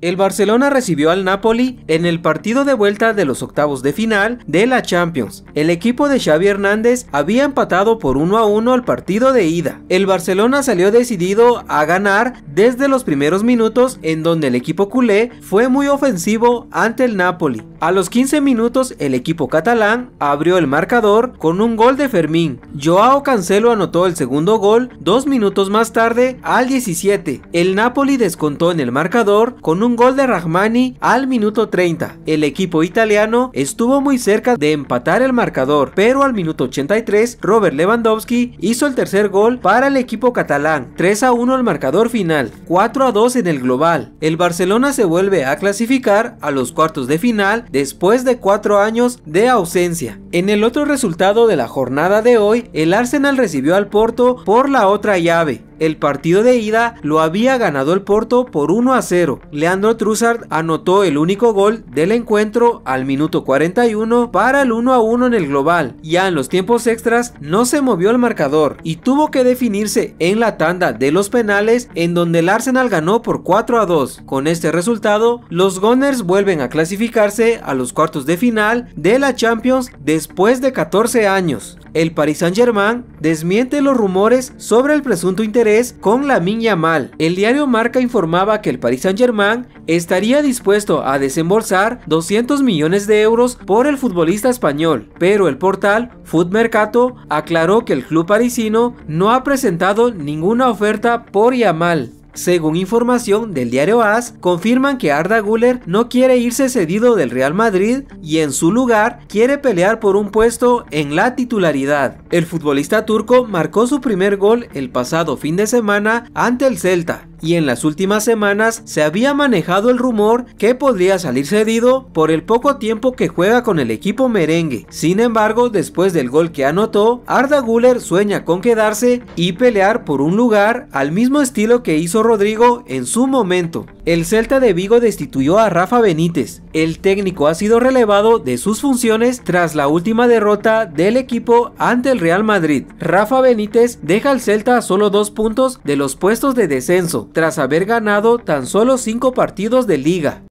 El Barcelona recibió al Napoli en el partido de vuelta de los octavos de final de la Champions. El equipo de Xavi Hernández había empatado por 1 a 1 al partido de ida. El Barcelona salió decidido a ganar desde los primeros minutos en donde el equipo culé fue muy ofensivo ante el Napoli. A los 15 minutos el equipo catalán abrió el marcador con un gol de Fermín. Joao Cancelo anotó el segundo gol dos minutos más tarde al 17. El Napoli descontó en el marcador con un un gol de Rahmani al minuto 30. El equipo italiano estuvo muy cerca de empatar el marcador, pero al minuto 83 Robert Lewandowski hizo el tercer gol para el equipo catalán, 3 a 1 al marcador final, 4 a 2 en el global. El Barcelona se vuelve a clasificar a los cuartos de final después de 4 años de ausencia. En el otro resultado de la jornada de hoy, el Arsenal recibió al Porto por la otra llave. El partido de ida lo había ganado el Porto por 1 a 0. Leandro Trussard anotó el único gol del encuentro al minuto 41 para el 1 a 1 en el global. Ya en los tiempos extras no se movió el marcador y tuvo que definirse en la tanda de los penales en donde el Arsenal ganó por 4 a 2. Con este resultado, los Gunners vuelven a clasificarse a los cuartos de final de la Champions después de 14 años. El Paris Saint-Germain desmiente los rumores sobre el presunto interés con la Yamal. El diario Marca informaba que el Paris Saint-Germain estaría dispuesto a desembolsar 200 millones de euros por el futbolista español, pero el portal Food Mercato aclaró que el club parisino no ha presentado ninguna oferta por Yamal. Según información del diario AS, confirman que Arda Guller no quiere irse cedido del Real Madrid y en su lugar quiere pelear por un puesto en la titularidad. El futbolista turco marcó su primer gol el pasado fin de semana ante el Celta y en las últimas semanas se había manejado el rumor que podría salir cedido por el poco tiempo que juega con el equipo merengue. Sin embargo, después del gol que anotó, Arda Guller sueña con quedarse y pelear por un lugar al mismo estilo que hizo Rodrigo en su momento. El Celta de Vigo destituyó a Rafa Benítez. El técnico ha sido relevado de sus funciones tras la última derrota del equipo ante el Real Madrid. Rafa Benítez deja al Celta a solo dos puntos de los puestos de descenso, tras haber ganado tan solo cinco partidos de liga.